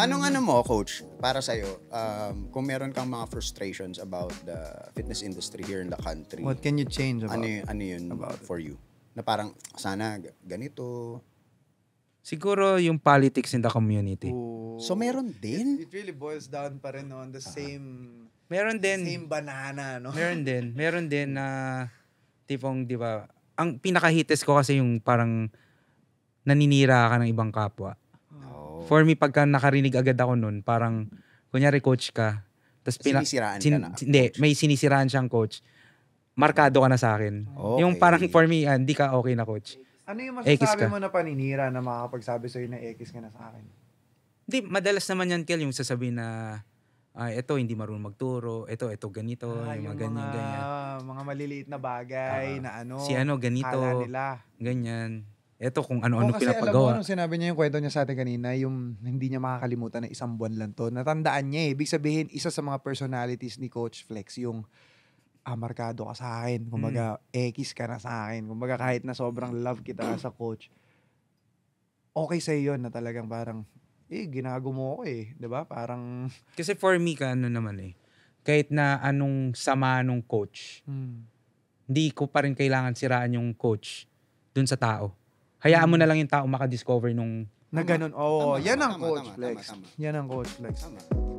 Anong ano mo, coach, para sa'yo, um, kung meron kang mga frustrations about the fitness industry here in the country? What can you change ano about Ano, yun, ano yun about for you? Na parang, sana ganito. Siguro yung politics in the community. Ooh. So meron din? It, it really boils down pa rin on the ah. same... Meron din. Same banana, no? Meron din. Meron din na tipong, di ba, ang pinakahites ko kasi yung parang naninira ka ng ibang kapwa. Oo. For me, pagka nakarinig agad ako nun, parang, kunyari coach ka, tapos pina- sinisiraan sin- ka na. Hindi, may sinisiraan siyang coach. Markado ka na sa akin. Okay. Yung parang for me, ah, hindi ka okay na coach. Ano yung Ekis masasabi mo na paninira na makakapagsabi sa'yo na X ka na sa akin? Hindi, madalas naman yan, Kel, yung sasabi na, ay, ah, eto, hindi marunong magturo, eto, eto, ganito, Ah, yung mga ganyan, ganyan. mga maliliit na bagay Ah, na ano, Si ano, ganito, akala nila. ganyan eto kung ano-ano pinapagawa. Kasi Alam mo, sinabi niya yung kwento niya sa atin kanina, yung hindi niya makakalimutan na isang buwan lang to. Natandaan niya eh. Ibig sabihin, isa sa mga personalities ni Coach Flex, yung ah, markado ka sa akin. Kumbaga, mm. X ka na sa akin. Kumbaga, kahit na sobrang love kita sa coach, okay sa'yo yun na talagang parang, eh, ginago mo ako eh. ba diba? Parang... Kasi for me, ka ano naman eh, kahit na anong sama nung coach, mm. hindi ko pa rin kailangan siraan yung coach dun sa tao. Hayaan mo hmm. na lang yung tao makadiscover nung Na ganun. Oo, oh, yan ang tama, coach tama, flex. Tama, tama. Yan ang coach flex. Tama.